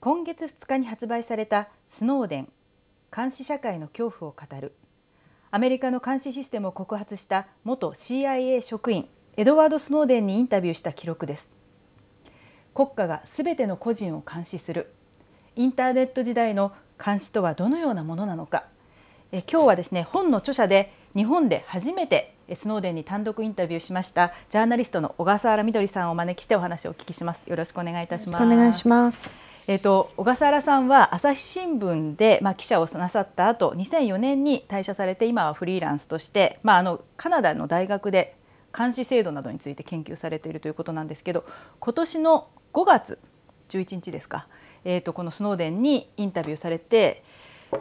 今月2日に発売されたスノーデン監視社会の恐怖を語るアメリカの監視システムを告発した元 CIA 職員エドワード・スノーデンにインタビューした記録です国家がすべての個人を監視するインターネット時代の監視とはどのようなものなのかえ今日はですね本の著者で日本で初めてスノーデンに単独インタビューしましたジャーナリストの小笠原みどりさんをお招きしてお話をお聞きしますよろしくお願いいたしますお願いしますえっ、と、小笠原さんは朝日新聞で、まあ、記者をなさった後2004年に退社されて今はフリーランスとして、まあ、あのカナダの大学で監視制度などについて研究されているということなんですけど今年の5月11日ですか、えっとこのスノーデンにインタビューされて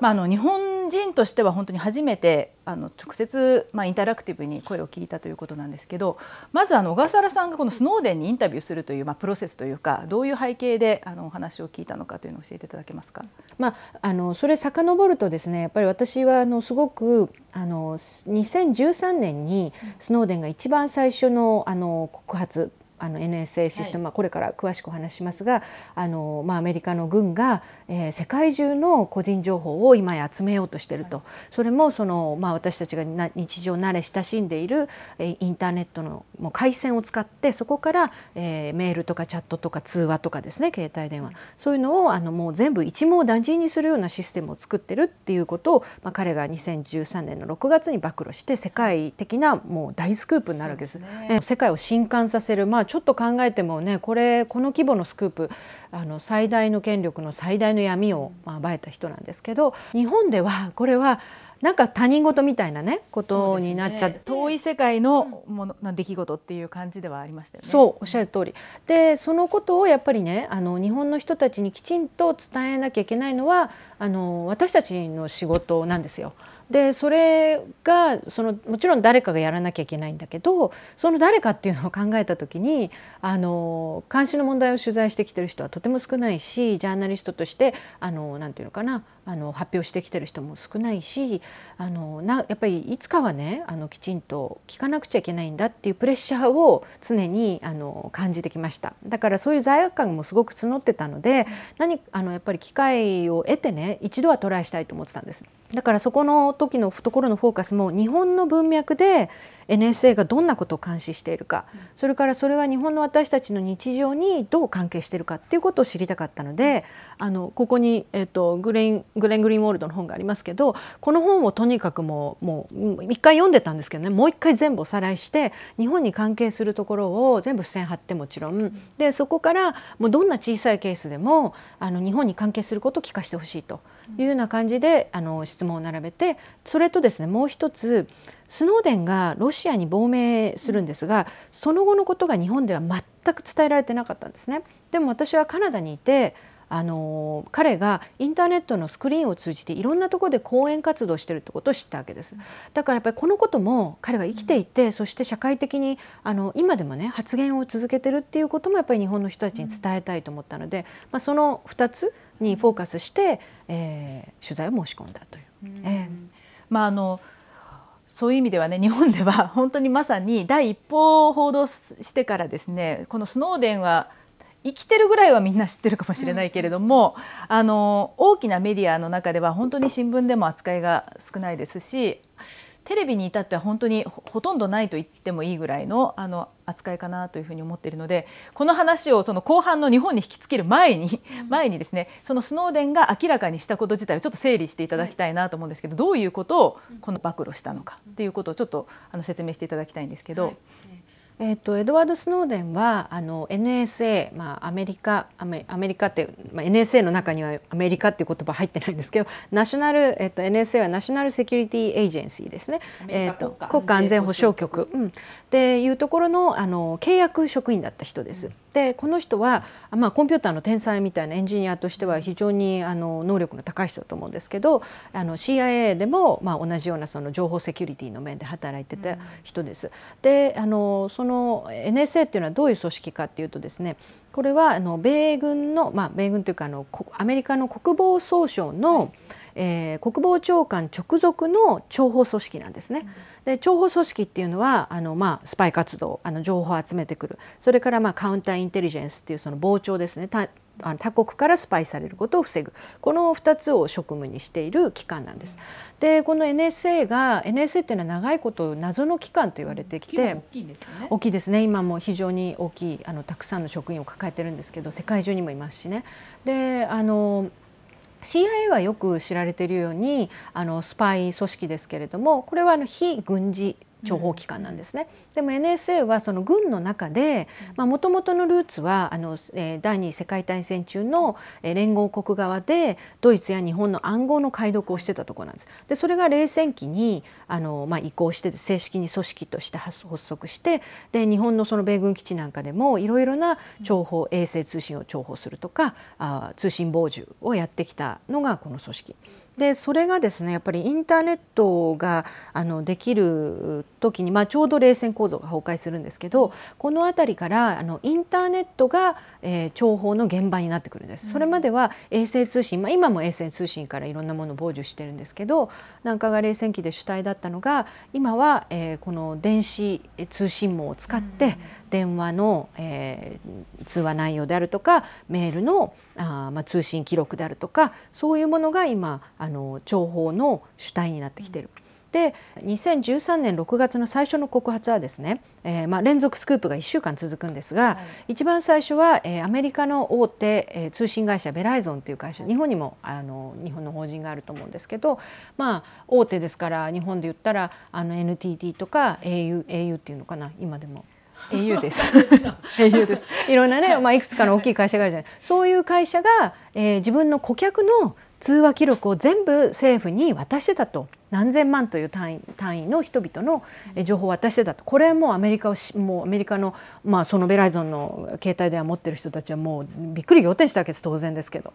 まあ、あの日本人としては本当に初めてあの直接、まあ、インタラクティブに声を聞いたということなんですけどまずあの小笠原さんがこのスノーデンにインタビューするという、まあ、プロセスというかどういう背景であのお話を聞いたのかというのを教えていただけますか、まあ、あのそれ遡るとですねやっぱり私はあのすごくあの2013年にスノーデンが一番最初のあの告発あの NSA システム、はい、まあ、これから詳しくお話しますがあの、まあ、アメリカの軍が、えー、世界中の個人情報を今や集めようとしていると、はい、それもその、まあ、私たちが日常慣れ親しんでいる、えー、インターネットのもう回線を使ってそこから、えー、メールとかチャットとか通話とかですね携帯電話、そういうのをあのもう全部一網打尽にするようなシステムを作ってるっていうことを、まあ、彼が2013年の6月に暴露して世界的なもう大スクープになるわけです。ですね、世界を震撼させる、まあちょっと考えてもねこれこの規模のスクープあの最大の権力の最大の闇を、ま暴いた人なんですけど日本ではこれはなんか他人事みたいなねことになっちゃって、ね、遠い世界のものな出来事っていう感じではありましたよね。そうおっしゃる通り。でそのことをやっぱりねあの日本の人たちにきちんと伝えなきゃいけないのはあの私たちの仕事なんですよ。でそれがそのもちろん誰かがやらなきゃいけないんだけどその誰かっていうのを考えた時にあの監視の問題を取材してきてる人はとても少ないしジャーナリストとしてあのて言うのかなあの発表してきてる人も少ないしあのなやっぱりいつかはねあのきちんと聞かなくちゃいけないんだっていうプレッシャーを常にあの感じてきましただからそういう罪悪感もすごく募ってたので何あのやっぱり機会を得てね一度はトライしたいと思ってたんです。だからそこの時のところのフォーカスも日本の文脈で NSA がどんなことを監視しているか、それからそれは日本の私たちの日常にどう関係しているかっていうことを知りたかったのであのここに、えーと、グレングレン・グリーンウォールドの本がありますけどこの本をとにかくもうもう一回読んでたんですけどねもう一回全部おさらいして日本に関係するところを全部付箋貼ってもちろんでそこからもうどんな小さいケースでもあの日本に関係することを聞かせてほしいと。いうような感じであの質問を並べてそれとですねもう一つスノーデンがロシアに亡命するんですがその後のことが日本では全く伝えられてなかったんですね。でも私はカナダにいてあの彼がインターネットのスクリーンを通じていろんなところで講演活動してるってことを知ったわけですだからやっぱりこのことも彼は生きていて、うん、そして社会的にあの今でもね発言を続けてるっていうこともやっぱり日本の人たちに伝えたいと思ったので、うん、まあ、その2つにフォーカスして、えー、取材を申し込んだという。うんえー、まああのそういう意味ではね日本では 本当にまさに第一報を報道してからですねこのスノーデンは生きてるぐらいはみんな知ってるかもしれないけれども、うん、あの大きなメディアの中では本当に新聞でも扱いが少ないですしテレビに至っては本当にほとんどないと言ってもいいぐらいのあの扱いかなというふうに思っているのでこの話をその後半の日本に引きつける前に前にですねそのスノーデンが明らかにしたこと自体をちょっと整理していただきたいなと思うんですけどどういうことをこの暴露したのかということをちょっとあの説明していただきたいんですけど。はいえーと、エドワード・スノーデンはあの NSA、まあ、アメリカアメリカって、まあ、NSA の中にはアメリカっていう言葉入ってないんですけどナショナル、えーと、NSA はナショナルセキュリティ・エージェンシーですね、えーと、国家安全保障局、うん、っていうところのあの契約職員だった人です。うんでこの人は、まあ、コンピューターの天才みたいなエンジニアとしては非常にあの能力の高い人だと思うんですけどあの CIA でも、まあ、同じようなその情報セキュリティの面で働いてた人です。うん、であのその NSA っていうのはどういう組織かっていうとですねこれはあの米軍の、まあ、米軍というかあのアメリカの国防総省の、はいえー、国防長官直属の諜報組織なんですね。で諜報組織っていうのはあの、まあ、スパイ活動あの情報を集めてくるそれから、まあ、カウンターインテリジェンスっていうその傍聴ですね他他国からスパイされることを防ぐこの2つを職務にしている機関なんです。でこの NSA が NSA っていうのは長いこと謎の機関と言われてきて大きいですね大きいですね今も非常に大きいあのたくさんの職員を抱えてるんですけど世界中にもいますしね。であの CIA はよく知られているようにあのスパイ組織ですけれどもこれはあの非軍事諜報機関なんですね、うん、でも NSA はその軍の中でもともとのルーツはあの、えー、第二次世界大戦中のえ連合国側でドイツや日本の暗号の解読をしてたところなんです。でそれが冷戦期にあの、まあ、移行して正式に組織として発足してで日本のその米軍基地なんかでもいろいろな諜報、衛星通信を諜報するとかあ通信傍受をやってきたのがこの組織でそれがですねやっぱりインターネットがあのできる時に、まあ、ちょうど冷戦構造が崩壊するんですけどこの辺りからあのインターネットがえー、情報の現場になってくるんです、うん、それまでは衛星通信、まあ、今も衛星通信からいろんなものを傍受してるんですけど南下が冷戦期で主体だったのが今は、えー、この電子通信網を使って電話の、えー、通話内容であるとかメールのあ、まあ、通信記録であるとかそういうものが今あの情報の主体になってきてる。うんで2013年6月の最初の告発はですね、えー、まあ、連続スクープが1週間続くんですが、はい、一番最初は、えー、アメリカの大手、えー、通信会社ベライゾンという会社、はい、日本にもあの日本の法人があると思うんですけど、まあ、大手ですから日本で言ったらあの NTT とか au, au っていうのかな今でも。au です au ですいろんなね、まあ、いくつかの大きい会社があるじゃないそういう会社が、えー、自分の顧客の通話記録を全部政府に渡してたと。何千万という単位単位の人々の情報を渡してたとこれはもうアメリカをもうアメリカの、まあ、そのベライゾンの携帯電話持ってる人たちはもうびっくり仰天したわけです当然ですけど。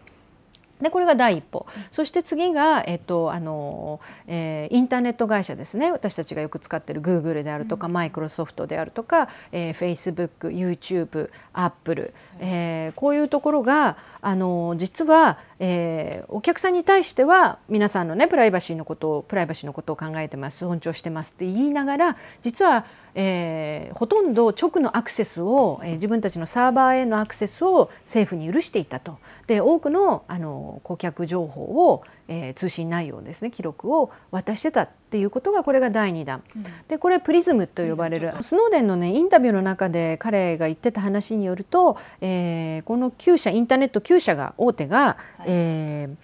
でこれが第一歩そして次が、えっとあのえー、インターネット会社ですね私たちがよく使ってるグーグルであるとかマイクロソフトであるとか、えェイスブック YouTube、アップルえー、こういうところがあの実は、えー、お客さんに対しては皆さんのねプライバシーのことをプライバシーのことを考えてます尊重してますって言いながら実は、えー、ほとんど直のアクセスを、えー、自分たちのサーバーへのアクセスを政府に許していたとで多くのあの顧客情報をえー、通信内容ですね記録を渡してたっていうことがこれが第2弾、うん、でこれプリズムと呼ばれるスノーデンのねインタビューの中で彼が言ってた話によると、えー、この9社インターネット9社が大手が、はい、えー、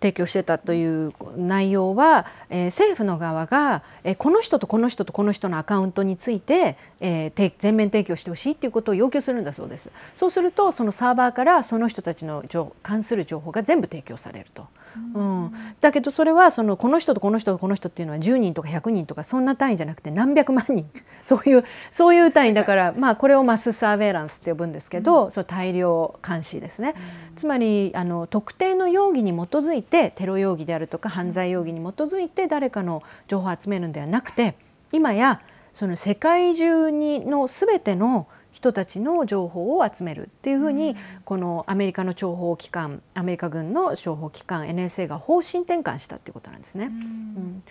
提供してたという内容は、えー、政府の側が、えー、この人とこの人とこの人のアカウントについて、えー、全面提供してほしいということを要求するんだそうですそうするとそのサーバーからその人たちの関する情報が全部提供されると。うん、うん、だけどそれはそのこの人とこの人とこの人っていうのは10人とか100人とかそんな単位じゃなくて何百万人 そういうそういう単位だからまあこれをマスサーベイランスって呼ぶんですけど、うん、その大量監視ですね、うん、つまりあの特定の容疑に基づいてテロ容疑であるとか犯罪容疑に基づいて誰かの情報を集めるんではなくて今やその世界中にの全ての情報人たちの情報を集めるっていうふうに、うん、このアメリカの諜報機関アメリカ軍の諜報機関 NSA が方針転換したっていうことなんですね。うん、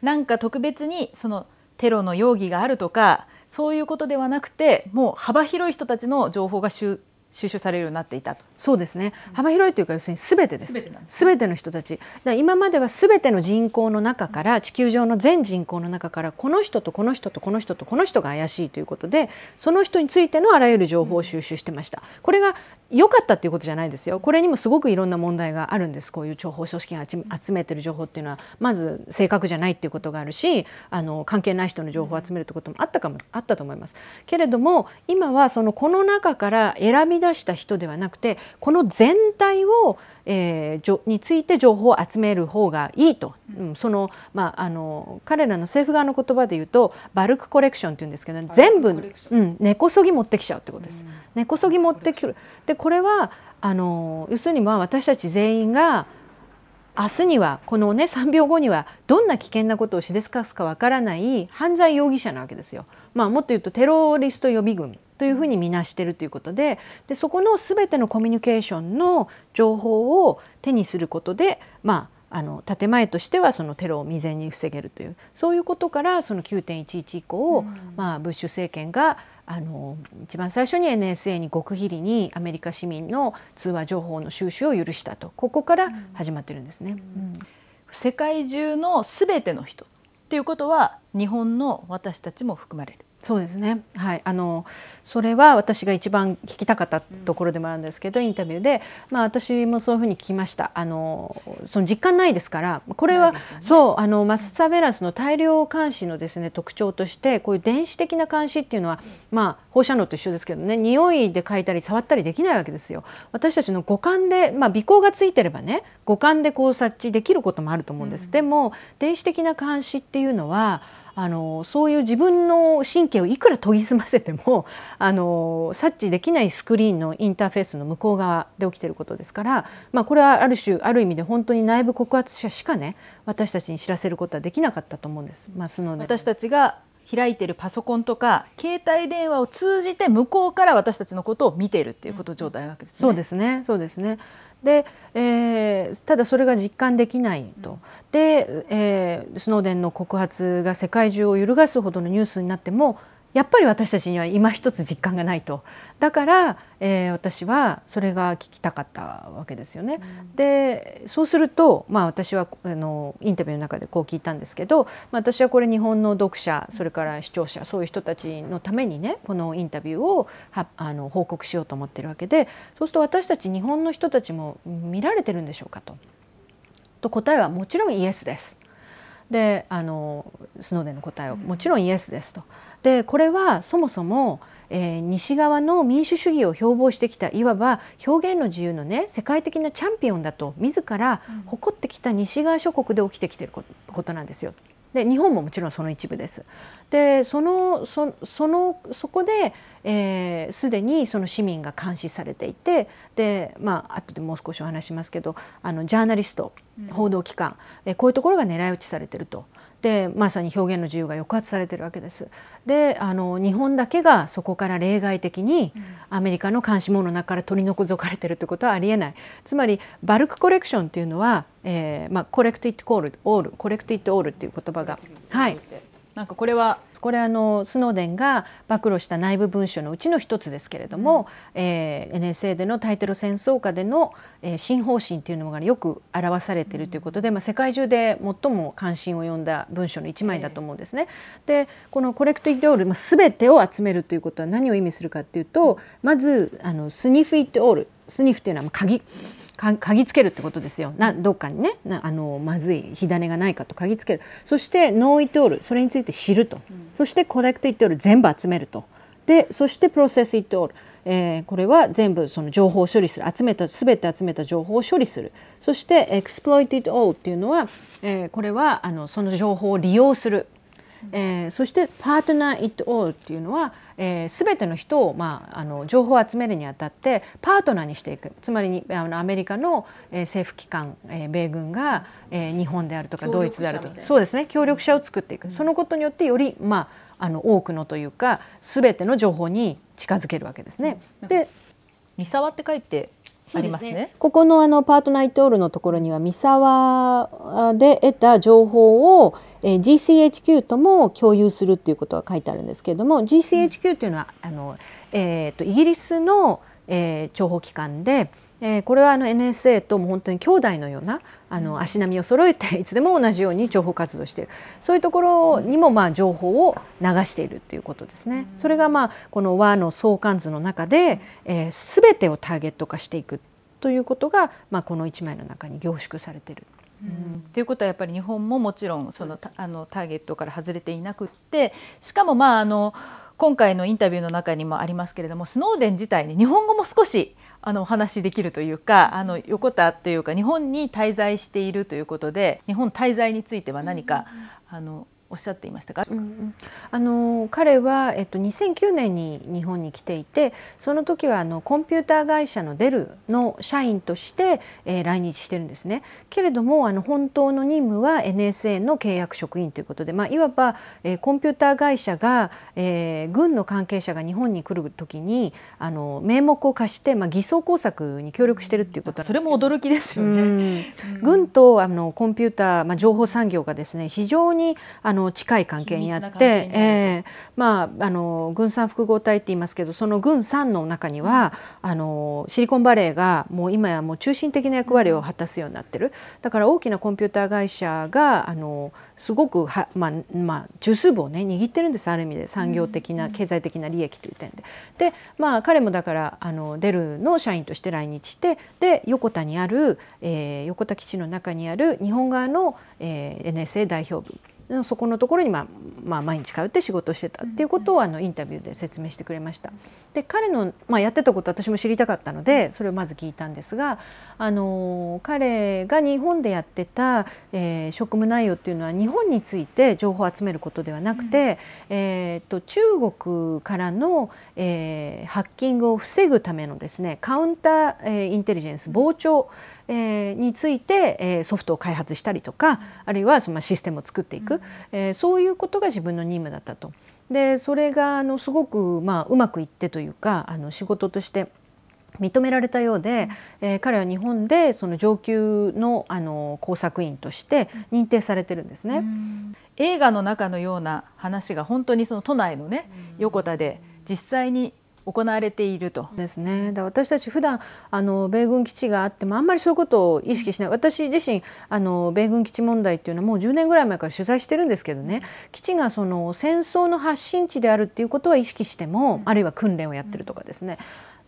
なんか特別にそのテロの容疑があるとかそういうことではなくてもう幅広い人たちの情報が集収集されるようになっていたとそうですね幅広いというか要するに全てです全ての人たちだ今までは全ての人口の中から地球上の全人口の中からこの人とこの人とこの人とこの人が怪しいということでその人についてのあらゆる情報を収集してました、これが良かったっていうことじゃないですよこれにもすごくいろんな問題があるんですこういう情報組織が集めてる情報っていうのはまず正確じゃないっていうことがあるしあの関係ない人の情報を集めるってこともあったかもあったと思いますけれども今はそのこの中から選びみ出した人ではなくてこの全体を、えー、について情報を集める方がいいと、うん、その,、まあ、あの彼らの政府側の言葉で言うとバルクコレクションっていうんですけど全部、うん、根こそぎ持ってきちゃうってことです。根こそぎ持ってくるでこれはあの要するにまあ私たち全員が明日にはこのね3秒後にはどんな危険なことをしでかすかわからない犯罪容疑者なわけですよ。まあ、もっと言うとテロリスト予備軍というふうに見なしてるということででそこの全てのコミュニケーションの情報を手にすることでまああの建前としてはそのテロを未然に防げるというそういうことからその9.11以降、うん、まあ、ブッシュ政権があの一番最初に NSA に極秘裏にアメリカ市民の通話情報の収集を許したとここから始まってるんですね。うんうん、世界中のすべての人っていうことは日本の私たちも含まれる。そうですね、はい、あのそれは私が一番聞きたかったところでもあるんですけど、インタビューで、まあ、私もそういうふうに聞きましたあのその実感ないですからこれは、ね、そうあのマスサベランスの大量監視のですね特徴としてこういう電子的な監視っていうのは、まあ、放射能と一緒ですけどね匂いで嗅いたり触ったりできないわけですよ。私たちの五感で、まあ、鼻孔がついてればね五感でこう察知できることもあると思うんです。うん、でも電子的な監視っていうのはあのそういう自分の神経をいくら研ぎ澄ませても あの察知できないスクリーンのインターフェースの向こう側で起きてることですから、まあ、これはある種ある意味で本当に内部告発者しかね私たちに知らせることはできなかったと思うんです。まあ、の私たちが開いてるパソコンとか携帯電話を通じて向こうから私たちのことを見ているっていうこと状態なわけですね。そうですねそうですねで、えー、ただそれが実感できないと、うん、で、えー、スノーデンの告発が世界中を揺るがすほどのニュースになってもやっぱり私たちには今一つ実感がないとだから、えー、私はそれが聞きたかったわけですよね。うん、でそうすると、まあ、私はあのインタビューの中でこう聞いたんですけど、まあ、私はこれ日本の読者それから視聴者そういう人たちのためにねこのインタビューをはあの報告しようと思ってるわけでそうすると私たち日本の人たちも見られてるんでしょうかと。と答えはもちろんイエスです。であのスノーデンの答えはもちろんイエスですと。うんでこれはそもそも、えー、西側の民主主義を標榜してきたいわば表現の自由のね世界的なチャンピオンだと自ら誇ってきた西側諸国で起きてきてることなんですよ。で日本ももちろんその一部です。でそのそそのそこで、えー、すでにその市民が監視されていてでまあ後でもう少しお話しますけどあのジャーナリスト報道機関、うん、えこういうところが狙い撃ちされてると。でまさに表現の自由が抑圧されてるわけです。であの日本だけがそこから例外的にアメリカの監視網の中から取り除かれてるってことはありえない。つまりバルクコレクションっていうのは、えー、まあコレクティッドコールオールコレクティッドオールっていう言葉がはい。なんかこれはこれあのスノーデンが暴露した内部文書のうちの一つですけれども、うん、えー、NSA でのタイトル戦争下での、えー、新方針というのがよく表されているということで、うん、まあ、世界中で最も関心を呼んだ文書の一枚だと思うんですね。えー、でこのコレクト・イデオール、まあ、全てを集めるということは何を意味するかっていうとまずあのスニフ・イット・オールスニフというのは鍵嗅ぎつけるってことですよなどっかにねあのまずい火種がないかと嗅ぎつけるそしてノーイトールそれについて知ると、うん、そしてコレクトイトール全部集めるとでそしてプロセスイトール、えー、これは全部その情報を処理する集めた全て集めた情報を処理するそしてエクスプロイティッドオールっていうのは、えー、これはあのその情報を利用するえー、そしてパートナー・イット・オールっていうのは、えー、全ての人を、まあ、あの情報を集めるにあたってパートナーにしていくつまりあのアメリカの、えー、政府機関、えー、米軍が、えー、日本であるとかドイツであるとかそうですね協力者を作っていく、うん、そのことによってより、まあ、あの多くのというか全ての情報に近づけるわけですね。うん、で三沢って書いてありますね、ね、ここのあのパートナイトールのところには三沢で得た情報を、えー、GCHQ とも共有するっていうことが書いてあるんですけれども GCHQ というのは、うん、あの、えーと、イギリスの、えー、報機関でえー、これはあの NSA とも本当に兄弟のようなあの足並みを揃えていつでも同じように情報活動しているそういうところにもまあ情報を流しているということですね。それがまあこの和の相関図の中で、えー、全てをターゲット化していくということが、まあ、この1枚の中に凝縮されている。と、うん、いうことはやっぱり日本ももちろんそのあのターゲットから外れていなくってしかもまああの今回のインタビューの中にもありますけれどもスノーデン自体に日本語も少しあのお話しできるというかあの横田というか日本に滞在しているということで日本滞在については何か、あのおっしゃっていましたか、うんうん、あの彼は、えっと、2009年に日本に来ていてその時はあのコンピューター会社のデルの社員として、えー、来日してるんですねけれどもあの本当の任務は NSA の契約職員ということで、まあ、いわば、えー、コンピューター会社が、えー、軍の関係者が日本に来る時にあの名目を貸して、まあ、偽装工作に協力してるっていうことそれも驚きですよね、うん、軍とあのコンピューター、まあ、情報産業がですね非常にあのの近い関係にあって、えーまあ、あの軍産複合体って言いますけどその軍産の中にはあのシリコンバレーがもう今やもう中心的な役割を果たすようになってるだから大きなコンピューター会社があのすごくは、まあまあ、中枢部をね握ってるんですある意味で産業的な、うん、経済的な利益という点で。で、まあ、彼もだからあのデルの社員として来日してで横田にある、えー、横田基地の中にある日本側の、えー、NSA 代表部そこのところに、まあ、まあ毎日通って仕事をしてたっていうことをあのインタビューで説明してくれました。で彼の、まあ、やってたこと私も知りたかったのでそれをまず聞いたんですがあの彼が日本でやってた、えー、職務内容っていうのは日本について情報を集めることではなくて、うん、えーと中国からの、えー、ハッキングを防ぐためのですねカウンター、えー、インテリジェンス傍聴、うんえー、について、えー、ソフトを開発したりとかあるいはそのシステムを作っていく、うん、えー、そういうことが自分の任務だったと。でそれがあのすごく、まあ、うまくいってというかあの仕事として認められたようで、えー、彼は日本でその上級のあの工作員として認定されてるんですね、うん、映画の中のような話が本当にその都内のね、横田で実際に行われていると。ですね。だ私たち普段あの米軍基地があってもあんまりそういうことを意識しない。私自身あの米軍基地問題っていうのはもう10年ぐらい前から取材してるんですけどね。基地がその戦争の発信地であるっていうことは意識しても、あるいは訓練をやってるとかですね。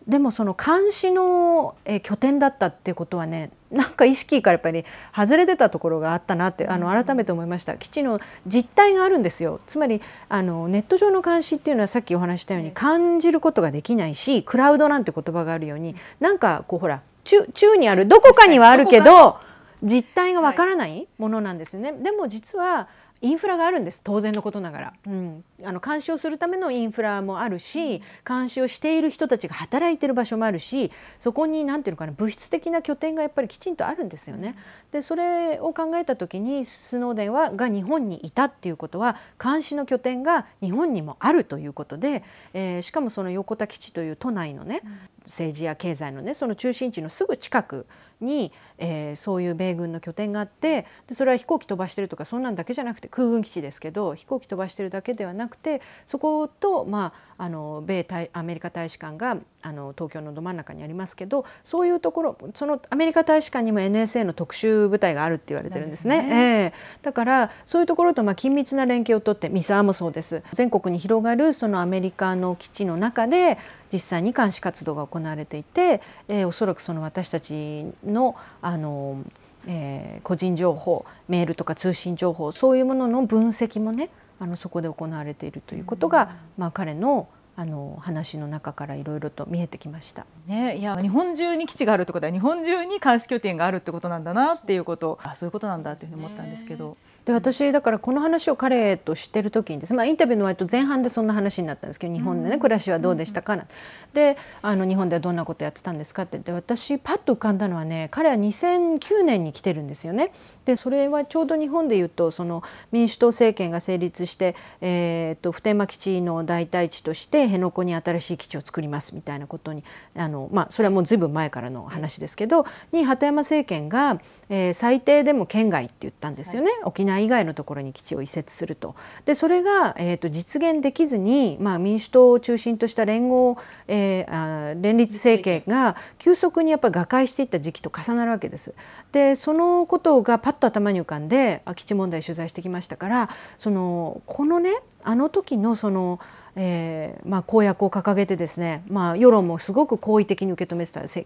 でもその監視の、え拠点だったっていうことはねなんか意識からやっぱり外れてたところがあったなってあの改めて思いました基地の実態があるんですよつまりあのネット上の監視っていうのはさっきお話したように感じることができないしクラウドなんて言葉があるようになんかこうほら中中にあるどこかにはあるけど実態がわからないものなんですね。でも実はインフラがあるんです当然のことながら、うん、あの監視をするためのインフラもあるし、監視をしている人たちが働いてる場所もあるしそこに何ていうのかな物質的な拠点がやっぱりきちんとあるんですよね。でそれを考えた時にスノーデンはが日本にいたっていうことは監視の拠点が日本にもあるということで、えー、しかもその横田基地という都内のね政治や経済のねその中心地のすぐ近くに、えー、そういう米軍の拠点があってでそれは飛行機飛ばしてるとかそんなんだけじゃなくて空軍基地ですけど飛行機飛ばしてるだけではなくくてそことまああの米大アメリカ大使館があの東京のど真ん中にありますけどそういうところそのアメリカ大使館にも NSA の特殊部隊があるって言われてるんですね。すねえー、だからそういうところとまあ緊密な連携をとってミサーもそうです全国に広がるそのアメリカの基地の中で実際に監視活動が行われていて、えー、おそらくその私たちのあの、えー、個人情報メールとか通信情報そういうものの分析もねあのそこで行われているということが、まあ、彼のあの話の中からいろいろと見えてきました。ね、いや日本中に基地があるってことは日本中に監視拠点があるってことなんだなっていうことあそういうことなんだっていうふうに思ったんですけど。ねで私だからこの話を彼と知ってる時にです、ね、まあ、インタビューの割と前半でそんな話になったんですけど日本でね暮らしはどうでしたかな、うん、であの日本ではどんなことやってたんですかって言って私パッと浮かんだのはね彼は2009年に来てるんですよね。でそれはちょうど日本でいうとその民主党政権が成立して、えーと、と普天間基地の代替地として辺野古に新しい基地を作りますみたいなことにあの、まあ、それはもうずいぶん前からの話ですけどに鳩山政権が、えー、最低でも県外って言ったんですよね、はい、沖縄内以外のところに基地を移設するとでそれが、えーと、実現できずに、まあ、民主党を中心とした連合、えー、あ連立政権が急速にやっぱり瓦解していった時期と重なるわけです。でそのことがパッと頭に浮かんで基地問題取材してきましたからそのこのねあの時のその。えーまあ、公約を掲げてですね、まあ、世論もすごく好意的に受け止めてた政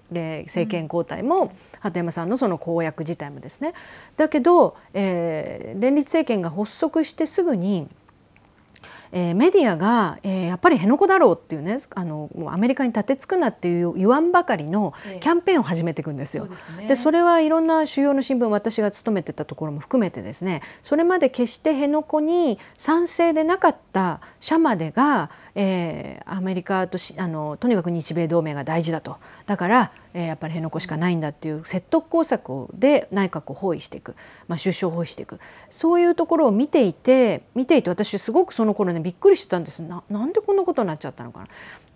権交代も、うん、鳩山さんのその公約自体もですねだけど、えー、連立政権が発足してすぐにえー、メディアが、えー、やっぱり辺野古だろうっていうねあのアメリカに立てつくなっていう言わんばかりのキャンペーンを始めていくんですよ。えそで、ね、それはいろんな主要の新聞私が勤めてたところも含めてですねそれまで決して辺野古に賛成でなかった社までが、えー、アメリカとしあのとにかく日米同盟が大事だとだからえやっぱり辺野古しかないんだっていう説得工作で内閣を包囲していく、まあ、首相を包囲していくそういうところを見ていて見ていて私すごくその頃ねびっくりしてたんですななんでこんなことになっちゃったのかな。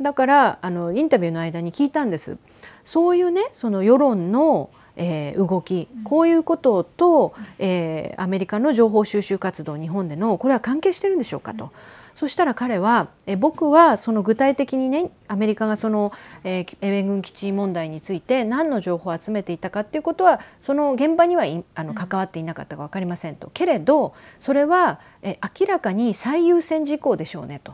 だからあのインタビューの間に聞いたんです。そういうねその世論のえー、動きこういうことと、えー、アメリカの情報収集活動日本でのこれは関係してるんでしょうかと。うんそしたら彼はえ僕はその具体的にねアメリカがその、えー、米軍基地問題について何の情報を集めていたかっていうことはその現場にはあの関わっていなかったか分かりませんと、うん、けれどそれはえ明らかに最優先事項でしょうねと。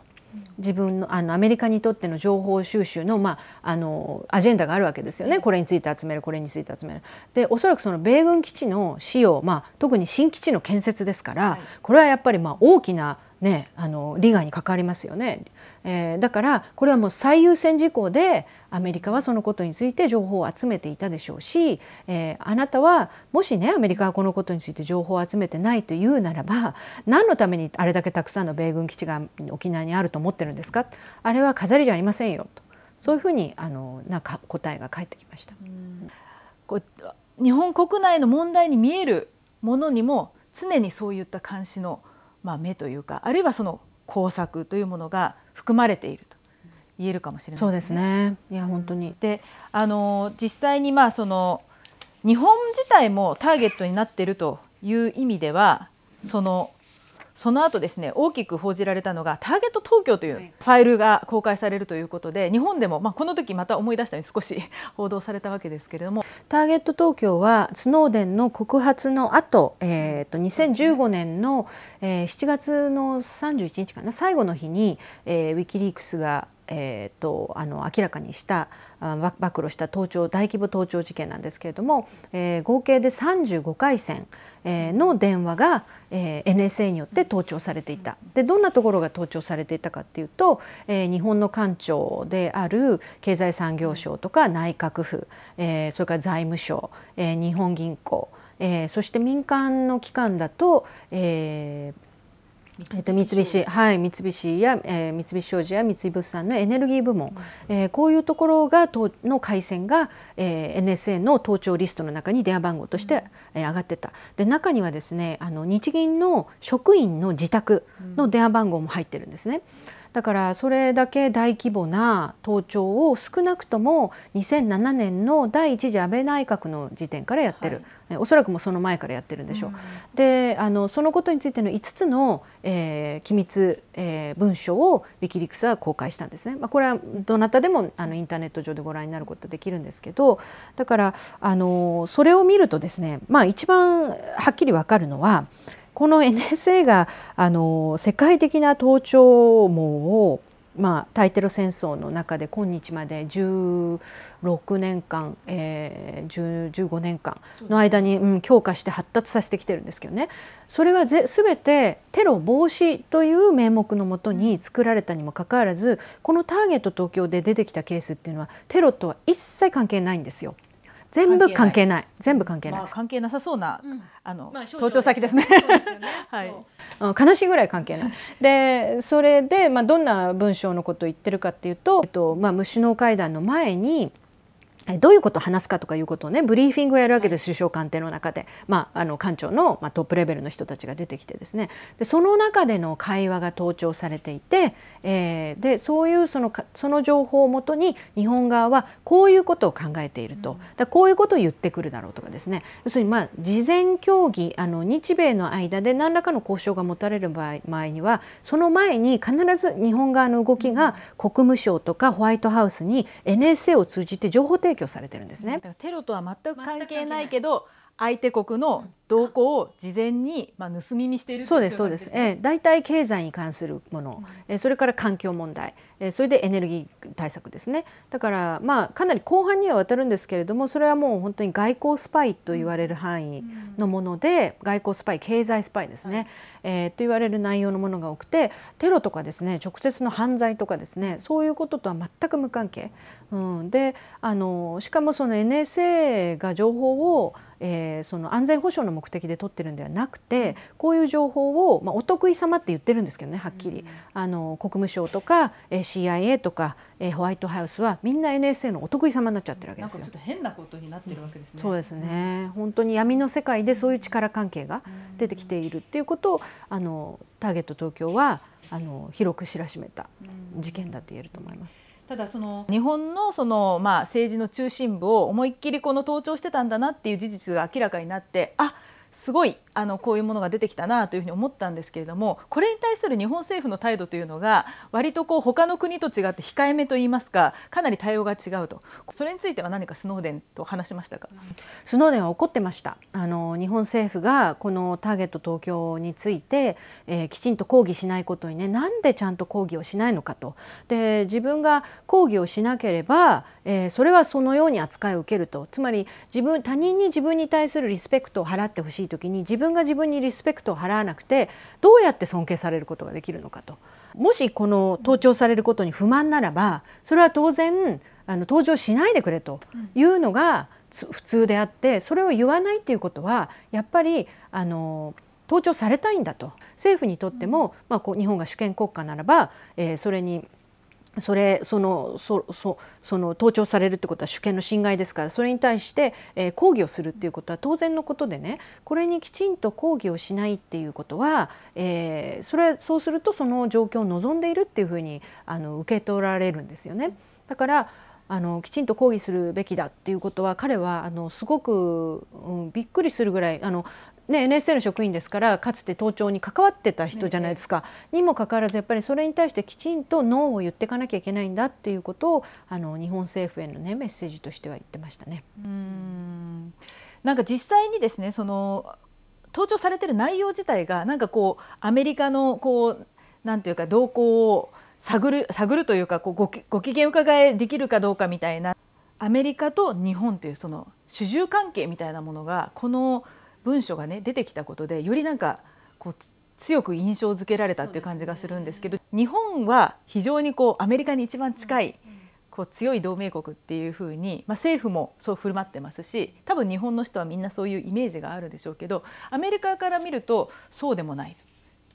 自分のあのアメリカにとっての情報収集の,、まあ、あのアジェンダがあるわけですよねこれについて集めるこれについて集める。でおそらくその米軍基地の使用、まあ、特に新基地の建設ですから、はい、これはやっぱりまあ大きなね、あの利害に関わりますよね、えー、だからこれはもう最優先事項でアメリカはそのことについて情報を集めていたでしょうし、えー、あなたはもしねアメリカはこのことについて情報を集めてないというならば何のためにあれだけたくさんの米軍基地が沖縄にあると思ってるんですかあれは飾りじゃありませんよとそういうふうにあのなんか答えが返ってきました。こ日本国内の問題に見えるものにも常にそういった監視のまあ、目というかあるいはその工作というものが含まれていると言えるかもしれない、ね、そうですね。いや本当に。で、あの実際にまあその日本自体もターゲットになっているという意味では、そのその後ですね大きく報じられたのがターゲット東京というファイルが公開されるということで、日本でも、まあ、この時また思い出したように少し 報道されたわけですけれどもターゲット東京はスノーデンの告発の後、えー、と2015年の、え7月の31日かな最後の日に、えー、ウィキリークスがえーと、あの明らかにした暴露した盗聴大規模盗聴事件なんですけれども、えー、合計で35回線、えー、の電話が、えー、NSA によって盗聴されていたでどんなところが盗聴されていたかっていうと、えー、日本の官庁である経済産業省とか内閣府、えー、それから財務省、えー、日本銀行えー、そして民間の機関だと、えー、えっと、三菱はい、三菱や、えー、三菱商事や三井物産のエネルギー部門、うん、えー、こういうところがの回線が、えー、NSA の盗聴リストの中に電話番号として、うん、えー、上がってたで中にはですねあの日銀の職員の自宅の電話番号も入ってるんですね。うんだからそれだけ大規模な盗聴を少なくとも2007年の第1次安倍内閣の時点からやってる、はい、おそらくもその前からやってるんでしょう。うん、であのそのことについての5つの、えー、機密、えー、文書をウィキリクスは公開したんですね。まあ、これはどなたでもあのインターネット上でご覧になることできるんですけどだからあのそれを見るとですね、まあ、一番はっきり分かるのはこの NSA があの世界的な盗聴網をまあ、タイテル戦争の中で今日まで16年間、えー、15年間の間に、うん、強化して発達させてきてるんですけどねそれはぜ全てテロ防止という名目のもとに作られたにもかかわらずこのターゲット東京で出てきたケースっていうのはテロとは一切関係ないんですよ。全部関係ない。全部関係ない。まあ、関係なさそうな、うん、あの、まあ、盗聴先ですね。すねはい。悲しいぐらい関係ない。で、それでまあどんな文章のことを言ってるかっていうと、えっとまあ無首脳会談の前に。どういうことを話すかとかいうことをねブリーフィングをやるわけです首相官邸の中で、まあ、あの官庁の、まあ、トップレベルの人たちが出てきてですねでその中での会話が盗聴されていて、えー、でそういうそのその情報をもとに日本側はこういうことを考えていると、だこういうことを言ってくるだろうとかですね要するにまあ事前協議あの日米の間で何らかの交渉が持たれる場合場合にはその前に必ず日本側の動きが国務省とかホワイトハウスに NSA を通じて情報提供提供されてるんですね。テロとは全く関係ないけど相手国の動向を事前に、まあ、盗み見している、そうですそうです、えー、大体経済に関するもの、えー、それから環境問題、えー、それでエネルギー対策ですねだからまあかなり後半にはわたるんですけれどもそれはもう本当に外交スパイと言われる範囲のもので、うん、外交スパイ経済スパイですね、はい、えー、と言われる内容のものが多くてテロとかですね直接の犯罪とかですねそういうこととは全く無関係、うん、であのしかもその NSA が情報をえー、その安全保障の目的で取ってるんではなくてこういう情報を、まあ、お得意様って言ってるんですけどねはっきり、うん、あの国務省とか、えー、CIA とか、えー、ホワイトハウスはみんな NSA のお得意様になっちゃってるわけですよ。なんかちょっと変なことになってるわけですね。うん、そうですね、うん、本当に闇の世界でそういう力関係が出てきているっていうことをあのターゲット東京はあの広く知らしめた事件だと言えると思います。ただその日本のその、まあ、政治の中心部を思いっきりこの盗聴してたんだなっていう事実が明らかになってあすごいあのこういうものが出てきたなというふうに思ったんですけれどもこれに対する日本政府の態度というのが割とこう他の国と違って控えめといいますかかなり対応が違うとそれについては何かスノーデンと話しましたかスノーデンは怒ってましたあの日本政府がこのターゲット東京について、えー、きちんと抗議しないことにねなんでちゃんと抗議をしないのかとで自分が抗議をしなければ、えー、それはそのように扱いを受けるとつまり自分他人に自分に対するリスペクトを払ってほしいときに自分分が自分にリスペクトを払わなくてどうやって尊敬されることができるのかともしこの盗聴されることに不満ならばそれは当然あの登場しないでくれというのが普通であってそれを言わないっていうことはやっぱりあの盗聴されたいんだと政府にとっても、まあ、こう日本が主権国家ならば、えー、それにそれそのそそその盗聴されるってことは主権の侵害ですからそれに対して、えー、抗議をするっていうことは当然のことでねこれにきちんと抗議をしないっていうことは、えー、それそうするとその状況を望んでいるっていうふうにあの受け取られるんですよね。だからあのきちんと抗議するべきだっていうことは彼はあのすごく、うん、びっくりするぐらいあのね、NSA の職員ですからかつて盗聴に関わってた人じゃないですか、にもかかわらずやっぱりそれに対してきちんとノーを言っていかなきゃいけないんだっていうことをあの日本政府への、ね、メッセージとしては言ってましたね。うんなんか実際にですねその盗聴されてる内容自体がなんかこうアメリカのこうなんていうか動向を探る探るというかこうごご機嫌伺いできるかどうかみたいなアメリカと日本というその主従関係みたいなものがこの文書がね出てきたことでよりなんかこう強く印象づけられたっていう感じがするんですけど、ね、日本は非常にこうアメリカに一番近い、こう強い同盟国っていうふうに、まあ、政府もそう振る舞ってますし多分日本の人はみんなそういうイメージがあるでしょうけどアメリカから見るとそうでもない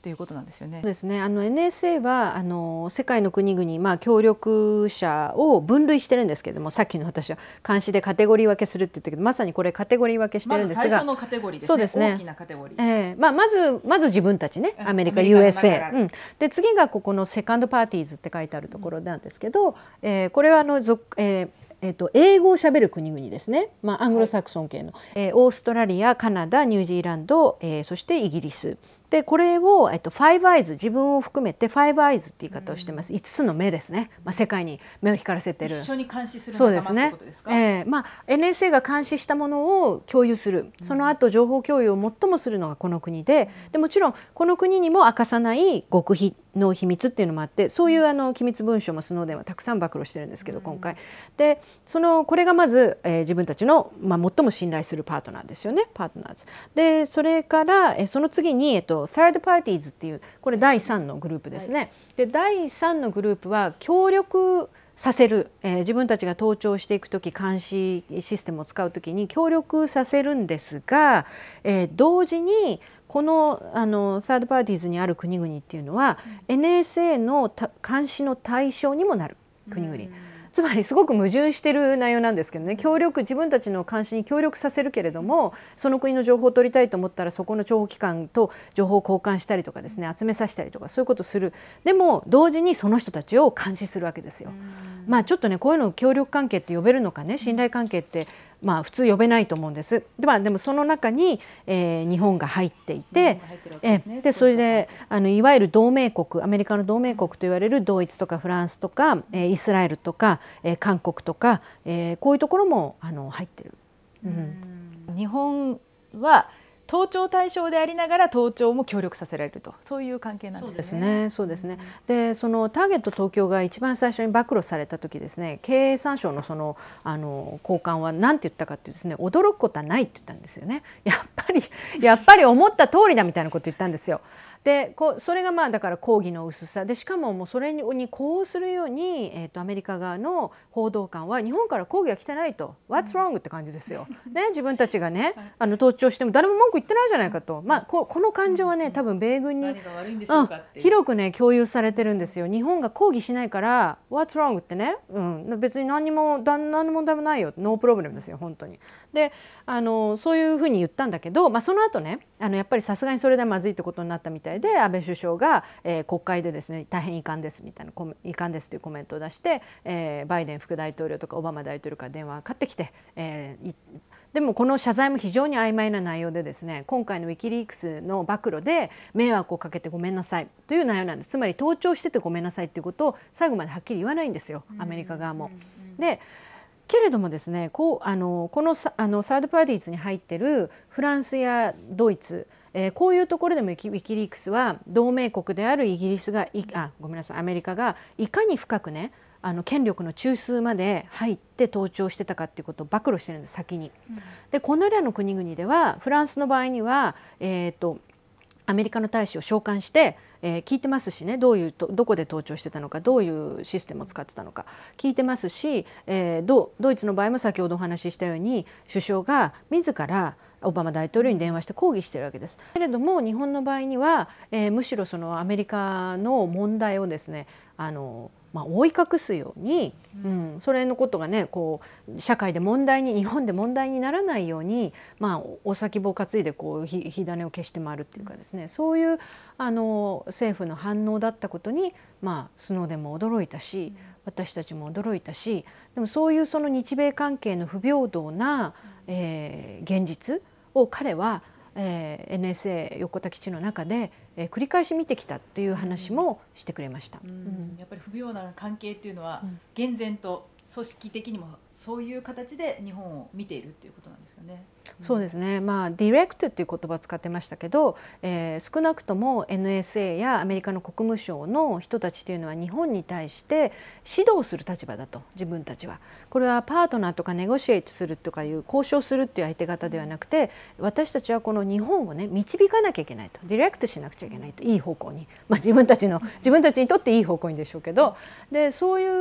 ということなんですよね。そうですね。あの NSA はあの世界の国々まあ協力者を分類してるんですけれども、さっきの私は監視でカテゴリー分けするって言ったけど、まさにこれカテゴリー分けしてるんですが、ま、最初のカテゴリー、ね、そうですね。大きなカテゴリー。ええー、まあまずまず自分たちね、アメリカ USA。うん。で次がここのセカンドパーティーズって書いてあるところなんですけど、うん、えー、これはあのぞえーえーと、と英語をしゃべる国々ですね、まあ、アングロサクソン系の、はい、えー、オーストラリアカナダニュージーランド、えー、そしてイギリスでこれを、えっと、ファイブアイズ自分を含めてファイブアイズって言い方をしてます、うん、5つの目ですね、まあ、世界に目を光らせてる一緒に監視するそうですねえーまあ、NSA が監視したものを共有するその後情報共有を最もするのがこの国でうん、でもちろんこの国にも明かさない極秘の秘密っていうのもあってそういうあの機密文書もスノーデンはたくさん暴露してるんですけど、うん、今回でそのこれがまず、えー、自分たちの、まあ、最も信頼するパートナーですよねパートナーズ。でそれから、えー、その次に、えっと Third Parties っていうこれ第3のグループですね。はい、で第3のグループは協力させる、えー、自分たちが盗聴していく時監視システムを使う時に協力させるんですが、えー、同時にこのあのサードパーティーズにある国々っていうのは、うん、NSA の監視の対象にもなる国々。うんつまりすごく矛盾してる内容なんですけどね協力自分たちの監視に協力させるけれどもその国の情報を取りたいと思ったらそこの諜報機関と情報を交換したりとかですね集めさせたりとかそういうことするでも同時にその人たちを監視するわけですよ。まあちょっとねこういうの協力関係って呼べるのかね信頼関係ってまあ、普通呼べないと思うんです。ではでもその中に、えー、日本が入っていててで、ね、でそれであのいわゆる同盟国アメリカの同盟国と言われるドイツとかフランスとか、えー、イスラエルとか、えー、韓国とか、えー、こういうところもあの入ってる。うん、日本は盗聴対象でありながら盗聴も協力させられるとそういう関係なんですね。そうですね。で、そのターゲット東京が一番最初に暴露された時ですね経産省のそのあの高官は何て言ったかっていうですね驚くことはないって言ったんですよね。やっぱりやっぱり思った通りだみたいなこと言ったんですよ。でこそれがまあだから抗議の薄さでしかももうそれに呼応するように、えーと、アメリカ側の報道官は日本から抗議が来てないと「What's wrong?」って感じですよ。ね、自分たちがねあの盗聴しても誰も文句言ってないじゃないかと、まあ、ここの感情はね多分米軍に、広くね共有されてるんですよ。日本が抗議しないから「What's wrong?」ってね、うん、別に何も何の問題もないよノープロブレムですよ本当に。であのそういうふうに言ったんだけど、まあ、その後ねあのやっぱりさすがにそれでまずいってことになったみたいで安倍首相が、えー、国会でですね大変遺憾ですみたいな遺憾ですというコメントを出して、えー、バイデン副大統領とかオバマ大統領から電話がかかってきて、えー、でもこの謝罪も非常に曖昧な内容でですね今回のウィキリークスの暴露で迷惑をかけてごめんなさいという内容なんですつまり盗聴しててごめんなさいということを最後まではっきり言わないんですよアメリカ側も。でけれどもですねこうあのこのあのサードパーティーズに入ってるフランスやドイツえー、こういうところでもウィキリークスは同盟国であるイギリスがいあごめんなさいアメリカがいかに深くねあの権力の中枢まで入って盗聴してたかっていうことを暴露してるんです先に。でこのらの国々ではフランスの場合には、えーとアメリカの大使を召喚して、えー、聞いてますしねどういうとどこで盗聴してたのかどういうシステムを使ってたのか聞いてますし、えー、ドイツの場合も先ほどお話ししたように首相が自らオバマ大統領に電話して抗議してるわけです。けれども日本の場合には、えー、むしろそのアメリカの問題をですねあのまあ、覆い隠すように、うん、うん、それのことがねこう社会で問題に日本で問題にならないように、まあ、お先棒担いでこう火種を消して回るっていうかですねそういうあの政府の反応だったことに、まあ、スノーデンも驚いたし、うん、私たちも驚いたしでもそういうその日米関係の不平等な、えー、現実を彼はえー、NSA 横田基地の中で、えー、繰り返し見てきたという話もしてくれました、うん、やっぱり不平等な関係というのは、厳然と組織的にもそういう形で日本を見ているということなんですよね。そうですね、まあ、ディレクトっていう言葉を使ってましたけど、えー、少なくとも NSA やアメリカの国務省の人たちというのは日本に対して指導する立場だと自分たちはこれはパートナーとかネゴシエイトするとかいう交渉するっていう相手方ではなくて私たちはこの日本をね導かなきゃいけないとディレクトしなくちゃいけないといい方向に、まあ、自分たちの自分たちにとっていい方向にでしょうけどでそういう、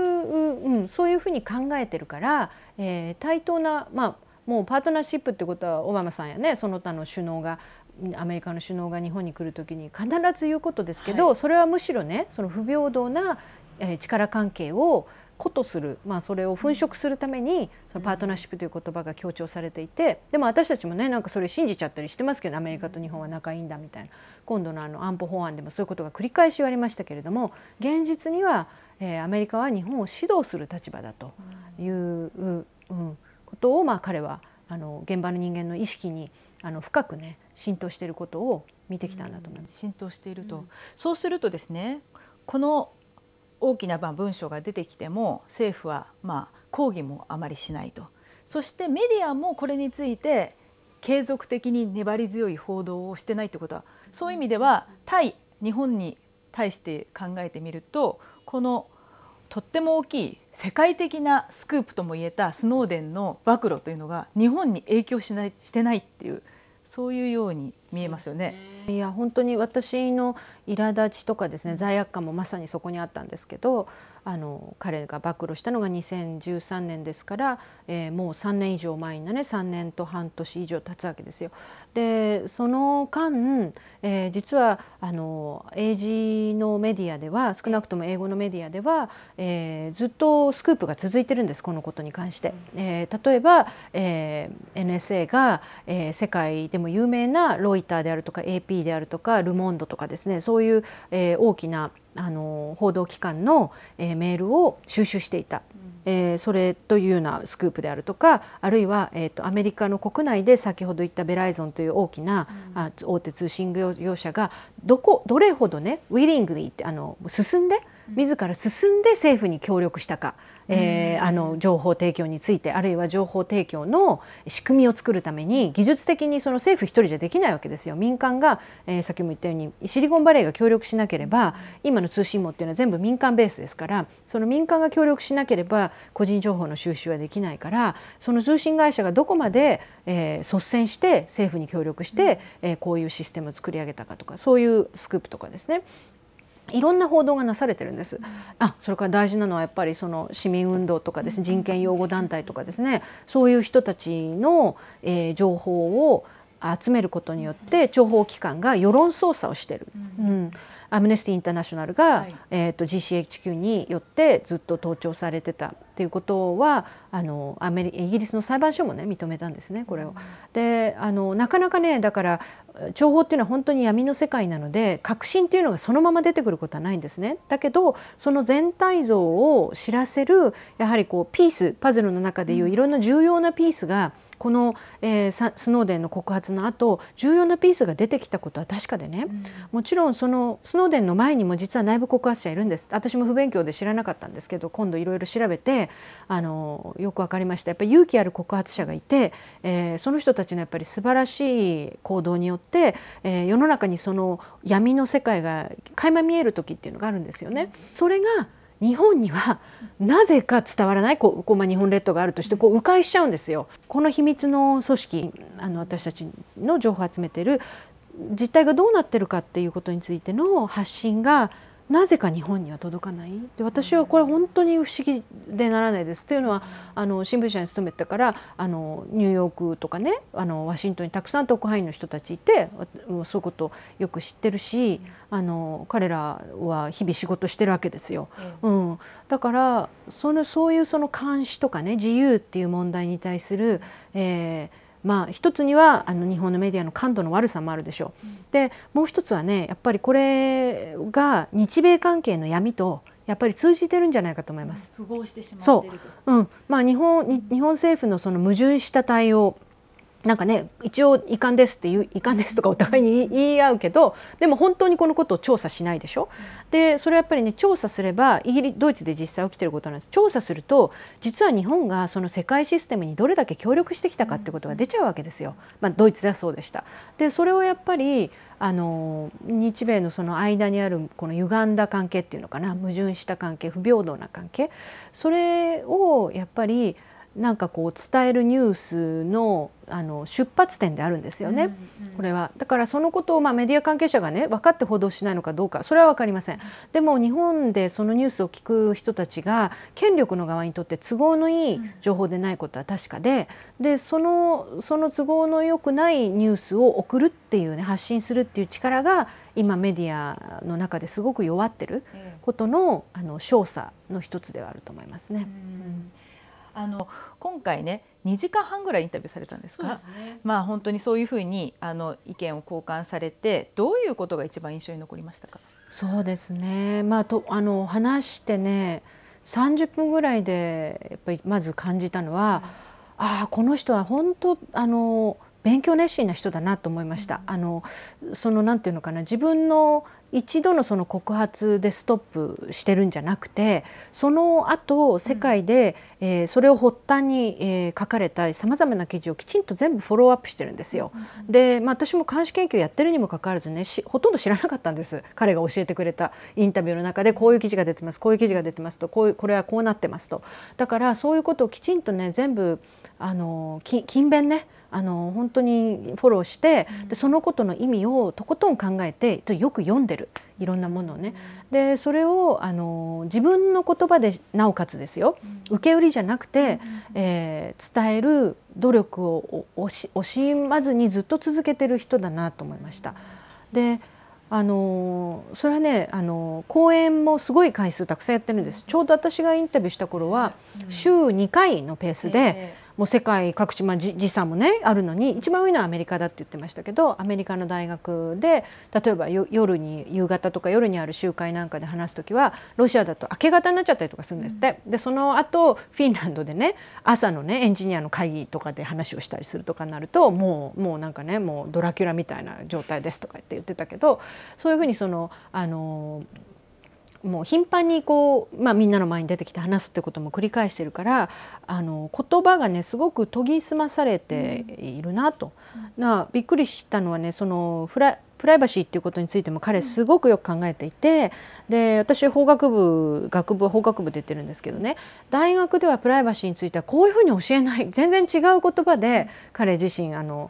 うん、そういうふうに考えてるから、えー、対等なまあもうパートナーシップってことはオバマさんやねその他の首脳がアメリカの首脳が日本に来る時に必ず言うことですけど、はい、それはむしろねその不平等な、え力関係を子とする、まあ、それを粉飾するためにそのパートナーシップという言葉が強調されていてでも私たちもねなんかそれ信じちゃったりしてますけどアメリカと日本は仲いいんだみたいな今度のあの安保法案でもそういうことが繰り返し言われましたけれども現実には、えー、アメリカは日本を指導する立場だという、うん、うんことを、まあ、彼はあの現場の人間の意識にあの深くね浸透していることを見てきたんだと思います。浸透していると、うん、そうするとですねこの大きな文章が出てきても政府はまあ抗議もあまりしないとそしてメディアもこれについて継続的に粘り強い報道をしてないってことはそういう意味では対日本に対して考えてみるとこのとっても大きい世界的なスクープともいえたスノーデンの暴露というのが日本に影響しないしてないっていうそういうように見えますよね。いや本当に私の苛立ちとかですね罪悪感もまさにそこにあったんですけどあの彼が暴露したのが2013年ですから、えー、もう3年以上前にね3年と半年以上経つわけですよ。でその間、えー、実はあの英字のメディアでは少なくとも英語のメディアでは、えー、ずっとスクープが続いてるんですこのことに関して。えー、例えば、えー、NSA が、えー、世界でも有名なロイターであるとか AP であるとかル・モンドとかですねそういう、えー、大きなあの報道機関の、えー、メールを収集していた、えー、それというようなスクープであるとかあるいは、えーと、アメリカの国内で先ほど言ったベライゾンという大きな、うん、あ大手通信業者がどこどれほどねウィリングリーってあの進んで自ら進んで政府に協力したか。うんえー、あの情報提供についてあるいは情報提供の仕組みを作るために技術的にその政府一人じゃできないわけですよ民間が、えー、先も言ったようにシリコンバレーが協力しなければ今の通信網っていうのは全部民間ベースですからその民間が協力しなければ個人情報の収集はできないからその通信会社がどこまで、えー、率先して政府に協力して、えー、こういうシステムを作り上げたかとかそういうスクープとかですねいろんな報道がなされてるんです。あそれから大事なのはやっぱりその市民運動とかです、ね、人権擁護団体とかですねそういう人たちの、えー、情報を集めることによって諜報機関が世論操作をしてる。うん、うんアムネスティ・インターナショナルが、はい、えーと、GCHQ によってずっと盗聴されてたっていうことはあのアメリイギリスの裁判所もね認めたんですねこれを。であのなかなかねだから諜報っていうのは本当に闇の世界なので確信っていうのがそのまま出てくることはないんですね。だけどその全体像を知らせるやはりこうピースパズルの中でいういろんな重要なピースが、うんこの、えー、スノーデンの告発の後重要なピースが出てきたことは確かでね、うん、もちろんそのスノーデンの前にも実は内部告発者いるんです私も不勉強で知らなかったんですけど今度いろいろ調べてあのよく分かりましたやっぱり勇気ある告発者がいて、えー、その人たちのやっぱり素晴らしい行動によって、えー、世の中にその闇の世界が垣間見える時っていうのがあるんですよね。それが日本にはなぜか伝わらないこうこう、まあ、日本列島があるとしてこう迂回しちゃうんですよ。この秘密の組織あの私たちの情報を集めてる実態がどうなってるかっていうことについての発信がなぜか日本には届かないで私はこれ本当に不思議でならないです。というのはあの新聞社に勤めてたからあのニューヨークとかねあのワシントンにたくさん特派員の人たちいてもうそういうことよく知ってるしあの彼らは日々仕事してるわけですよ。うん、だからそのそういうその監視とかね自由っていう問題に対する、えーまあ、一つにはあの日本のメディアの感度の悪さもあるでしょう。うん、でもう一つはねやっぱりこれが日米関係の闇とやっぱり通じてるんじゃないかと思います。符合してしまううんまあ、日本日本政府のその矛盾した対応なんかね一応遺憾ですっていう遺憾ですとかお互いに言い合うけどでも本当にこのことを調査しないでしょ。でそれはやっぱりね調査すればイギリドイツで実際起きてることなんです調査すると実は日本がその世界システムにどれだけ協力してきたかってことが出ちゃうわけですよ。まあ、ドイツではそうでしたでそれをやっぱりあの日米のその間にあるこの歪んだ関係っていうのかな矛盾した関係不平等な関係それをやっぱりなんかこう伝えるニュースのあの出発点であるんですよね、うんうん、これはだからそのことをまあメディア関係者がね分かって報道しないのかどうかそれは分かりません、でも日本でそのニュースを聞く人たちが権力の側にとって都合のいい情報でないことは確かででそのその都合のよくないニュースを送るっていうね発信するっていう力が今メディアの中ですごく弱ってることのあの証左の一つではあると思いますね。うんあの今回ね2時間半ぐらいインタビューされたんですか、ね、まあ本当にそういうふうにあの意見を交換されてどういうことが一番印象に残りましたかそうですね、まあ、とあの話してね30分ぐらいでやっぱりまず感じたのは、うん、ああこの人は本当あの勉強熱心な人だなと思いました。うん、あのそのなんていうのかな自分の一度のその告発でストップしてるんじゃなくてその後世界で、うん、えー、それを発端に、えー、書かれたさまざまな記事をきちんと全部フォローアップしてるんですよ。うん、で、まあ、私も監視研究やってるにもかかわらずねほとんど知らなかったんです彼が教えてくれたインタビューの中でこういう記事が出てますこういう記事が出てますとこういうこれはこうなってますとだからそういうことをきちんとね全部あの勤勉ねあの本当にフォローして、でそのことの意味をとことん考えてよく読んでるいろんなものをね。でそれをあの自分の言葉でなおかつですよ受け売りじゃなくて、えー、伝える努力を惜しまずにずっと続けてる人だなと思いました。であのそれはねあの講演もすごい回数たくさんやってるんですちょうど私がインタビューした頃は週2回のペースで、もう世界各地、まあ、時差もねあるのに一番多いのはアメリカだって言ってましたけどアメリカの大学で例えば夜に夕方とか夜にある集会なんかで話す時はロシアだと明け方になっちゃったりとかするんですって、うん、でその後フィンランドでね朝のねエンジニアの会議とかで話をしたりするとかになるともうもうなんかねもうドラキュラみたいな状態ですとかって言ってたけどそういうふうにそのあのーもう頻繁にこう、まあ、みんなの前に出てきて話すってことも繰り返してるからあの言葉がねすごく研ぎ澄まされているなと、うん、なびっくりしたのはねそのフラプライバシーっていうことについても彼すごくよく考えていてで私法学部学部法学部って言ってるんですけどね大学ではプライバシーについてはこういうふうに教えない全然違う言葉で彼自身あの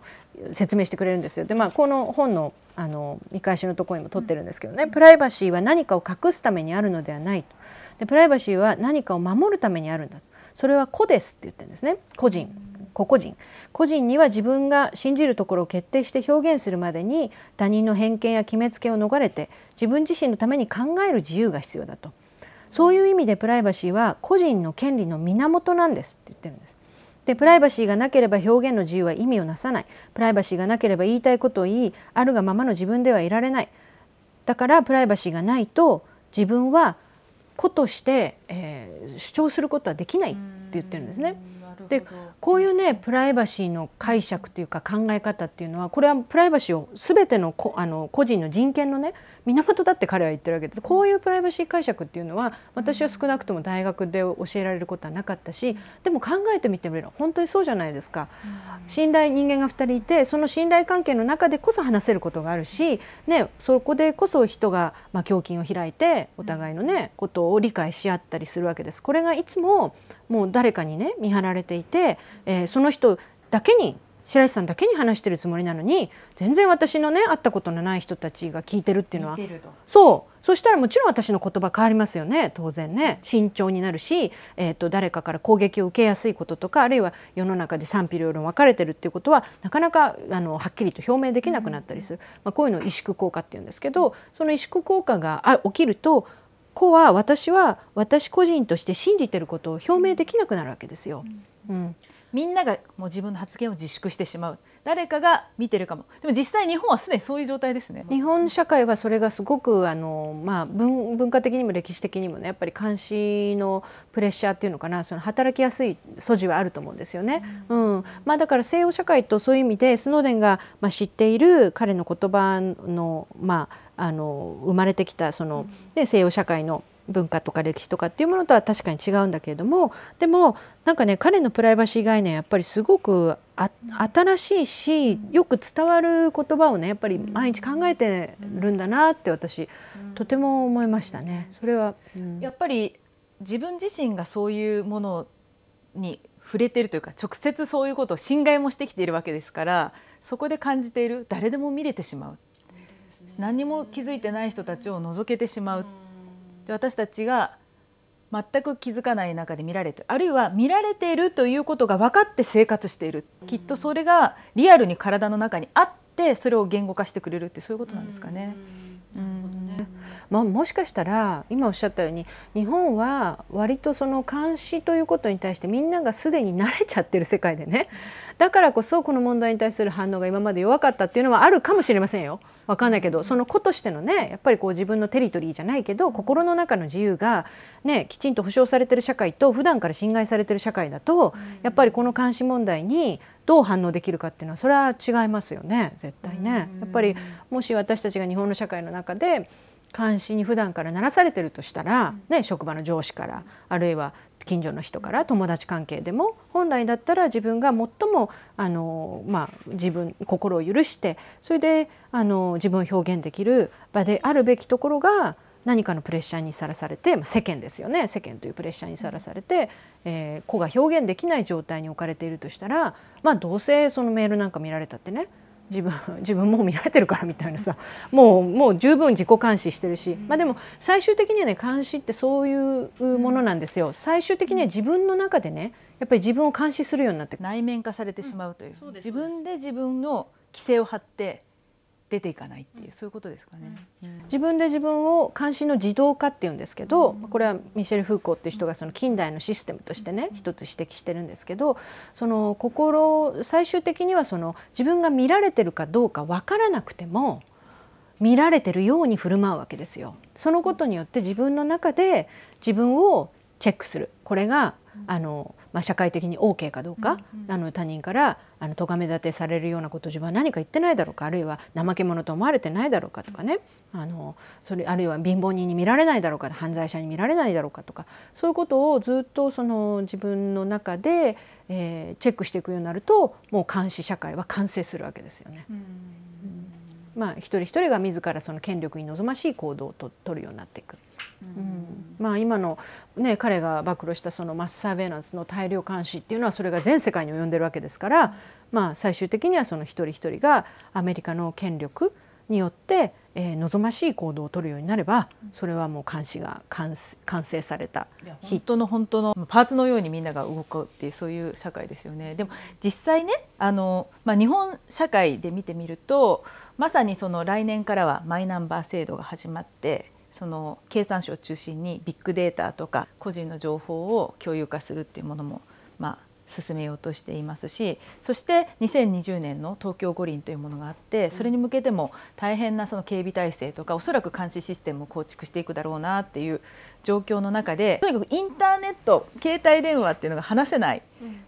説明してくれるんですよ。でまあこの本のあの見返しのところにも撮ってるんですけどねプライバシーは何かを隠すためにあるのではないとでプライバシーは何かを守るためにあるんだそれは個ですって言ってるんですね個人。個々人個人には自分が信じるところを決定して表現するまでに他人の偏見や決めつけを逃れて自分自身のために考える自由が必要だとそういう意味でプライバシーは個人の権利の源なんですって言ってるんです。でプライバシーがなければ表現の自由は意味をなさないプライバシーがなければ言いたいことを言いあるがままの自分ではいられないだからプライバシーがないと自分は子として、えー、主張することはできないって言ってるんですね。でこういうねプライバシーの解釈というか考え方っていうのはこれはプライバシーを全てのこあの個人の人権のね源だって彼は言ってるわけですこういうプライバシー解釈っていうのは私は少なくとも大学で教えられることはなかったしでも考えてみてみれば本当にそうじゃないですか。信頼人間が2人いてその信頼関係の中でこそ話せることがあるし、ね、そこでこそ人が、まあ、胸筋を開いてお互いのねことを理解し合ったりするわけです。これがいつももう誰かにね見張られていて、えー、その人だけに白石さんだけに話してるつもりなのに全然私のね会ったことのない人たちが聞いてるっていうのはそうそしたらもちろん私の言葉変わりますよね当然ね慎重になるし、えーと、誰かから攻撃を受けやすいこととかあるいは世の中で賛否両論分かれてるっていうことはなかなかあのはっきりと表明できなくなったりする、まあ、こういうのを萎縮効果っていうんですけどその萎縮効果が起きると子は私は私個人として信じてることを表明できなくなるわけですよ。うん、うん、みんながもう自分の発言を自粛してしまう誰かが見てるかもでも実際日本はすでにそういう状態ですね日本社会はそれがすごくあの、まあ文、文化的にも歴史的にもねやっぱり監視のプレッシャーっていうのかなその働きやすい素地はあると思うんですよね、うん、うん、まあ、だから西洋社会とそういう意味でスノーデンが、まあ、知っている彼の言葉の、まああの生まれてきたその、ね、西洋社会の文化とか歴史とかっていうものとは確かに違うんだけれどもでもなんかね彼のプライバシー概念やっぱりすごく新しいしよく伝わる言葉をねやっぱり毎日考えてるんだなって私とても思いましたね。それは、うん、やっぱり自分自身がそういうものに触れてるというか直接そういうことを侵害もしてきているわけですからそこで感じている誰でも見れてしまう何も気づいてない人たちを除けてしまうで私たちが全く気づかない中で見られてあるいは見られているということが分かって生活しているきっとそれがリアルに体の中にあってそれを言語化してくれるってそういうことなんですかね。んまあ、もしかしたら今おっしゃったように日本は割とその監視ということに対してみんながすでに慣れちゃってる世界でねだからこそこの問題に対する反応が今まで弱かったっていうのはあるかもしれませんよ。分かんないけどその子としてのねやっぱりこう自分のテリトリーじゃないけど心の中の自由が、ね、きちんと保障されてる社会と普段から侵害されてる社会だと、やっぱりこの監視問題にどう反応できるかっていうのはそれは違いますよね絶対ね。やっぱりもし私たちが日本の社会の中で監視に普段から慣らされてるとしたら、ね、職場の上司からあるいは近所の人から友達関係でも本来だったら自分が最もあの、まあ、自分心を許してそれであの自分を表現できる場であるべきところが何かのプレッシャーにさらされて、まあ、世間ですよね世間というプレッシャーにさらされて、えー、子が表現できない状態に置かれているとしたら、まあ、どうせそのメールなんか見られたってね自分 自分も見られてるからみたいなさもうもう十分自己監視してるし、まあ、でも最終的にはね監視ってそういうものなんですよ最終的には自分の中でねやっぱり自分を監視するようになって内面化されてしまうといううんう、自分で自分の規制を張って出ていかないっていうそういうことですかね、自分で自分を関心の自動化って言うんですけど、これはミシェル・フーコーっていう人がその近代のシステムとしてね、一つ指摘してるんですけどその心最終的にはその自分が見られてるかどうか分からなくても見られてるように振る舞うわけですよ。そのことによって自分の中で自分をチェックするこれがあのまあ、社会的に OK かどうか、あの他人からあの咎め立てされるようなこと自分は何か言ってないだろうかあるいは怠け者と思われてないだろうかとかねあのそれあるいは貧乏人に見られないだろうか犯罪者に見られないだろうかとかそういうことをずっとその自分の中で、えー、チェックしていくようになるともう監視社会は完成するわけですよね。うんまあ、一人一人が自らその権力に望ましい行動をと取るようになっていく。うんまあ、今の、ね、彼が暴露したそのマスサーベイナンスの大量監視っていうのはそれが全世界に及んでるわけですから、まあ、最終的にはその一人一人がアメリカの権力によってえー、望ましい行動を取るようになればそれはもう監視が完成された人の本当のパーツのようにみんなが動くっていうそういう社会ですよね。でも実際ねあの、まあ、日本社会で見てみるとまさにその来年からはマイナンバー制度が始まってその経産省を中心にビッグデータとか個人の情報を共有化するっていうものも進めようとしていますしそして2020年の東京五輪というものがあってそれに向けても大変なその警備体制とかおそらく監視システムを構築していくだろうなっていう状況の中でとにかくインターネット携帯電話っていうのが話せない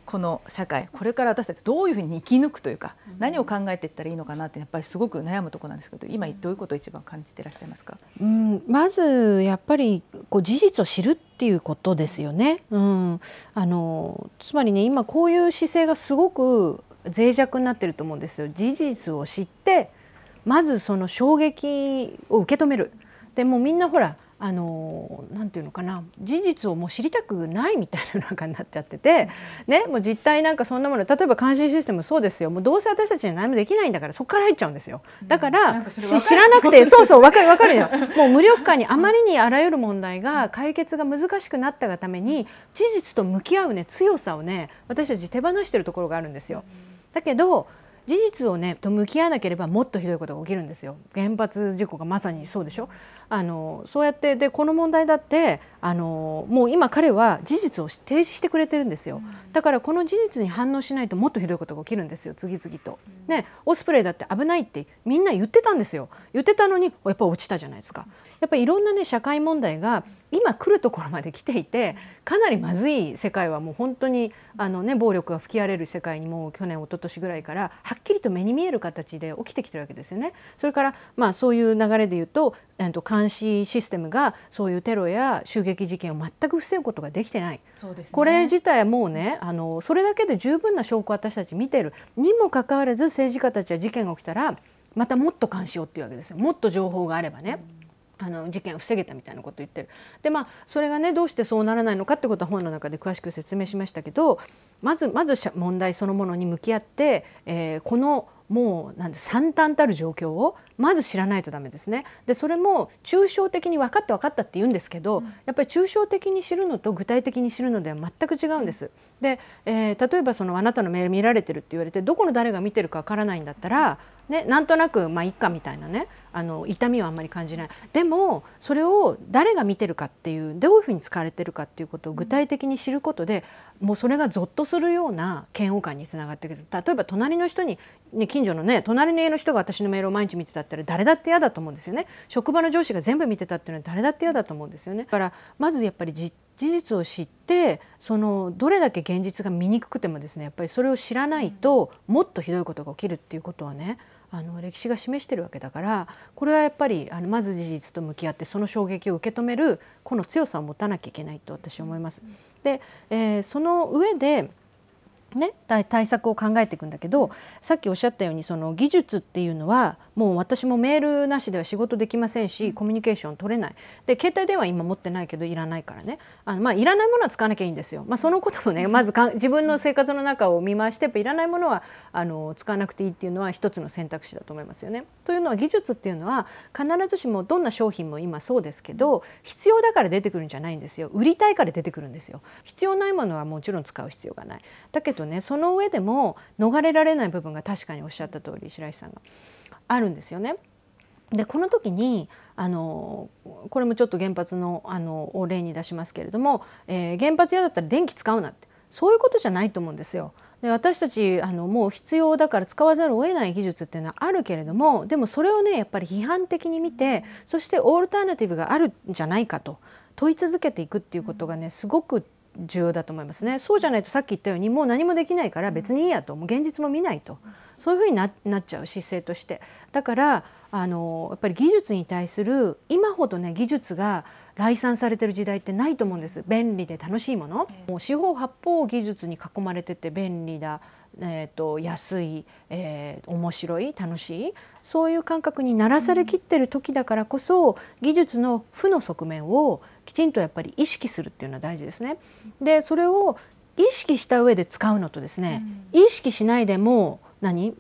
この社会これから私たちどういうふうに生き抜くというか、何を考えていったらいいのかなってやっぱりすごく悩むところなんですけど今どういうことを一番感じていらっしゃいますか、うん、まずやっぱりこう事実を知るっていうことですよね。うん、あのつまりね今こういう姿勢がすごく脆弱になってると思うんですよ。事実を知ってまずその衝撃を受け止める。でもみんなほらあのなていうのかな事実をもう知りたくないみたいな中に なっちゃってて、ね、もう実態なんかそんなもの例えば監視システムそうですよもうどうせ私たちに何もできないんだからそこから入っちゃうんですよだから,、うんか知、知らなくて そうそう分かる分かるよもう無力感にあまりにあらゆる問題が解決が難しくなったがために事実と向き合うね強さをね私たち手放してるところがあるんですよ。だけど事実をねと向き合わなければもっとひどいことが起きるんですよ原発事故がまさにそうでしょあのそうやってでこの問題だってあのもう今彼は事実を提示してくれてるんですよ、だからこの事実に反応しないともっとひどいことが起きるんですよ次々と、ねオスプレイだって危ないってみんな言ってたんですよ言ってたのにやっぱ落ちたじゃないですか、やっぱりいろんなね社会問題が今来るところまで来ていてかなりまずい世界はもう本当にあの、ね、暴力が吹き荒れる世界にもう去年一昨年ぐらいからはっきりと目に見える形で起きてきてるわけですよね。それから、まあ、そういう流れで言うと、えー、と監視システムがそういうテロや襲撃事件を全く防ぐことができてない、ね、これ自体はもうねあのそれだけで十分な証拠私たち見てるにもかかわらず政治家たちは事件が起きたらまたもっと監視をっていうわけですよもっと情報があればね。うんあの事件を防げたみたいなことを言ってるでまあそれがねどうしてそうならないのかってことは本の中で詳しく説明しましたけどまずまず問題そのものに向き合って、えー、このもうなんで惨憺たる状況をまず知らないとダメですね。でそれも抽象的に分かって分かったって言うんですけど、うん、やっぱり抽象的に知るのと具体的に知るのでは全く違うんです。で、えー、例えばそのあなたのメール見られてるって言われてどこの誰が見てるかわからないんだったらね、なんとなくまあいっかみたいなねあの痛みはあんまり感じないでもそれを誰が見てるかっていうどういうふうに使われてるかっていうことを具体的に知ることでもうそれがぞっとするような嫌悪感につながってくる例えば隣の人に、ね、近所のね隣の家の人が私のメールを毎日見てたったら誰だって嫌だと思うんですよね職場の上司が全部見てたっていうのは誰だって嫌だと思うんですよね。だからまずやっぱり事実を知ってそのどれだけ現実が見にくくてもですねやっぱりそれを知らないともっとひどいことが起きるっていうことはねあの歴史が示してるわけだからこれはやっぱりあのまず事実と向き合ってその衝撃を受け止めるこの強さを持たなきゃいけないと私は思います。で、えー、その上でね、対策を考えていくんだけどさっきおっしゃったようにその技術っていうのはもう私もメールなしでは仕事できませんしコミュニケーション取れないで携帯電話今持ってないけどいらないからねあの、まあ、いらないものは使わなきゃいいんですよ、まあ、そのこともねまずか自分の生活の中を見回してやっぱいらないものはあの使わなくていいっていうのは一つの選択肢だと思いますよね。というのは技術っていうのは必ずしもどんな商品も今そうですけど必要だから出てくるんじゃないんですよ売りたいから出てくるんですよ。必要ないものはもちろん使う必要がない。だけどとねその上でも逃れられない部分が確かにおっしゃった通り白石さんがあるんですよね。でこの時にあのこれもちょっと原発のあのを例に出しますけれども、えー、原発嫌だったら電気使うなってそういうことじゃないと思うんですよ。で私たちあのもう必要だから使わざるを得ない技術っていうのはあるけれどもでもそれをねやっぱり批判的に見てそしてオールタナティブがあるんじゃないかと問い続けていくっていうことがねすごく重要だと思いますねそうじゃないとさっき言ったようにもう何もできないから別にいいやともう現実も見ないとそういうふうになっちゃう姿勢としてだからあのやっぱり技術に対する今ほどね技術が来賛されてる時代ってないと思うんです便利で楽しいもの。もう四方八方技術に囲まれてて便利だえーと、安い、えー、面白い楽しいそういう感覚にならされきってる時だからこそ技術の負の側面をきちんとやっぱり意識するっていうのは大事ですね。でそれを意識した上で使うのとですね、うん、意識しないでも何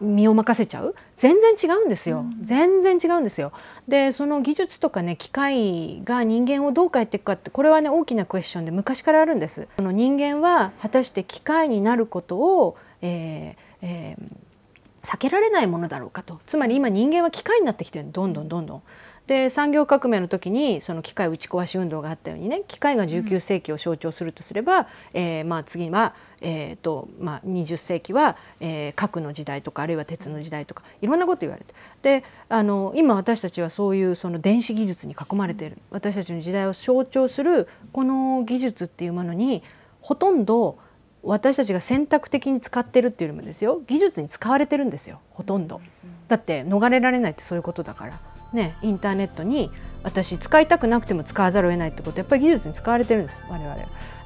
身を任せちゃう全然違うんですよ、うん、全然違うんですよでその技術とかね機械が人間をどう変えていくかってこれはね大きなクエスチョンで昔からあるんですその人間は果たして機械になることを、えーえー、避けられないものだろうかとつまり今人間は機械になってきてるどんどんどんどんで産業革命の時にその機械打ち壊し運動があったようにね機械が19世紀を象徴するとすれば、うん、えー、まあ、次は、えーとまあ、20世紀は、えー、核の時代とかあるいは鉄の時代とかいろんなこと言われてであの今私たちはそういうその電子技術に囲まれている私たちの時代を象徴するこの技術っていうものにほとんど私たちが選択的に使ってるっていうよりもですよ技術に使われてるんですよほとんど。だって逃れられないってそういうことだから。ね、インターネットに私使いたくなくても使わざるを得ないってことやっぱり技術に使われてるんです我々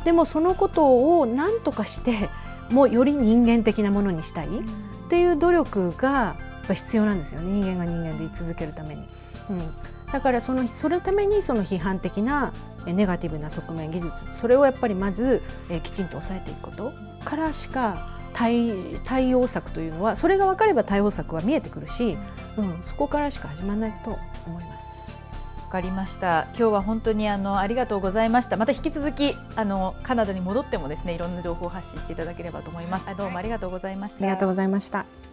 でもそのことを何とかしてもうより人間的なものにしたいっていう努力が必要なんですよね人間が人間で居続けるために。うんだからそのそのためにその批判的なネガティブな側面技術それをやっぱりまず、えきちんと抑えていくことからしか対対応策というのはそれが分かれば対応策は見えてくるし、うん、そこからしか始まらないと思います。分かりました今日は本当にあのありがとうございましたまた引き続きあのカナダに戻ってもですねいろんな情報を発信していただければと思いますどうもありがとうございました、い、ありがとうございました